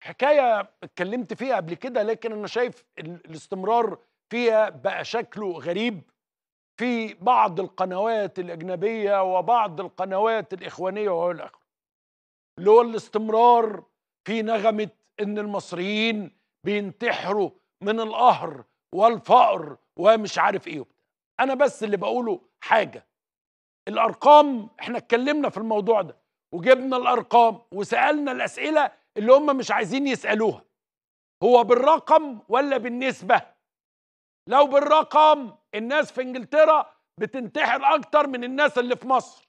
حكايه اتكلمت فيها قبل كده لكن انا شايف الاستمرار فيها بقى شكله غريب في بعض القنوات الاجنبيه وبعض القنوات الاخوانيه والى اخره اللي هو الاستمرار في نغمه ان المصريين بينتحروا من القهر والفقر ومش عارف ايه وبتاع انا بس اللي بقوله حاجه الارقام احنا اتكلمنا في الموضوع ده وجبنا الارقام وسالنا الاسئله اللي هم مش عايزين يسألوها هو بالرقم ولا بالنسبة لو بالرقم الناس في انجلترا بتنتحر اكتر من الناس اللي في مصر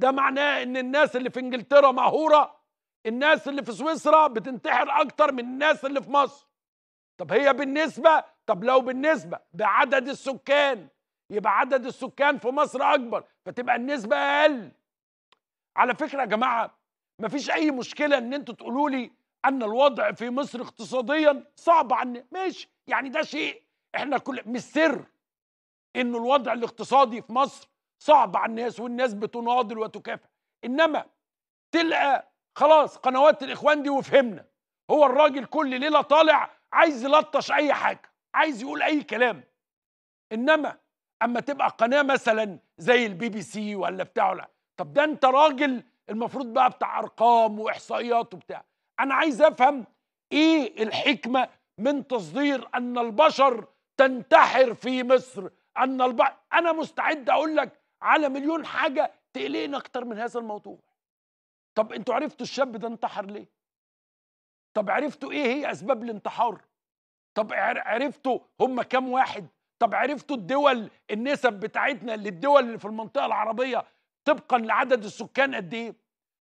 ده معناه ان الناس اللي في انجلترا مهورة الناس اللي في سويسرا بتنتحر اكتر من الناس اللي في مصر طب هي بالنسبة طب لو بالنسبة بعدد السكان يبقى عدد السكان في مصر اكبر فتبقى النسبة اقل على فكرة يا جماعة مفيش اي مشكله ان انتوا تقولوا لي ان الوضع في مصر اقتصاديا صعب عن ماشي يعني ده شيء احنا كل مش سر ان الوضع الاقتصادي في مصر صعب على الناس والناس بتناضل وتكافح انما تلقى خلاص قنوات الاخوان دي وفهمنا هو الراجل كل ليله طالع عايز يلطش اي حاجه عايز يقول اي كلام انما اما تبقى قناه مثلا زي البي بي سي ولا بتاع ولا طب ده انت راجل المفروض بقى بتاع ارقام واحصائيات وبتاع انا عايز افهم ايه الحكمه من تصدير ان البشر تنتحر في مصر ان الب... انا مستعد اقول لك على مليون حاجه تقلقني اكتر من هذا الموضوع طب انتوا عرفتوا الشاب ده انتحر ليه طب عرفتوا ايه هي اسباب الانتحار طب عرفتوا هم كام واحد طب عرفتوا الدول النسب بتاعتنا للدول اللي في المنطقه العربيه طبقا لعدد السكان قد ايه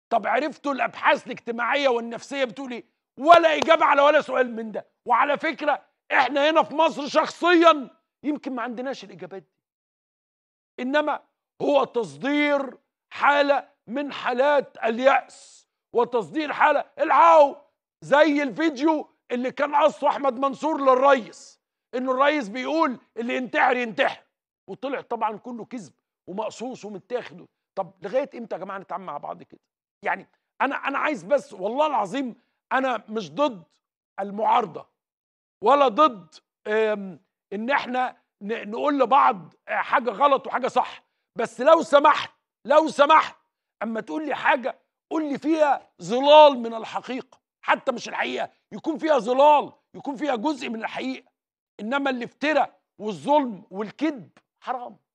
طب عرفتوا الابحاث الاجتماعيه والنفسيه بتقول ايه ولا اجابه على ولا سؤال من ده وعلى فكره احنا هنا في مصر شخصيا يمكن ما عندناش الاجابات دي انما هو تصدير حاله من حالات الياس وتصدير حاله العاو زي الفيديو اللي كان قصه احمد منصور للريس انه الريس بيقول اللي ينتحر ينتحر وطلع طبعا كله كذب ومقصوص ومتاخد طب لغايه امتى يا جماعه نتعامل مع بعض كده يعني انا انا عايز بس والله العظيم انا مش ضد المعارضه ولا ضد ان احنا نقول لبعض آه، حاجه غلط وحاجه صح بس لو سمحت لو سمحت اما تقول لي حاجه قول لي فيها ظلال من الحقيقه حتى مش الحقيقه يكون فيها ظلال يكون فيها جزء من الحقيقه انما الافتراء والظلم والكذب حرام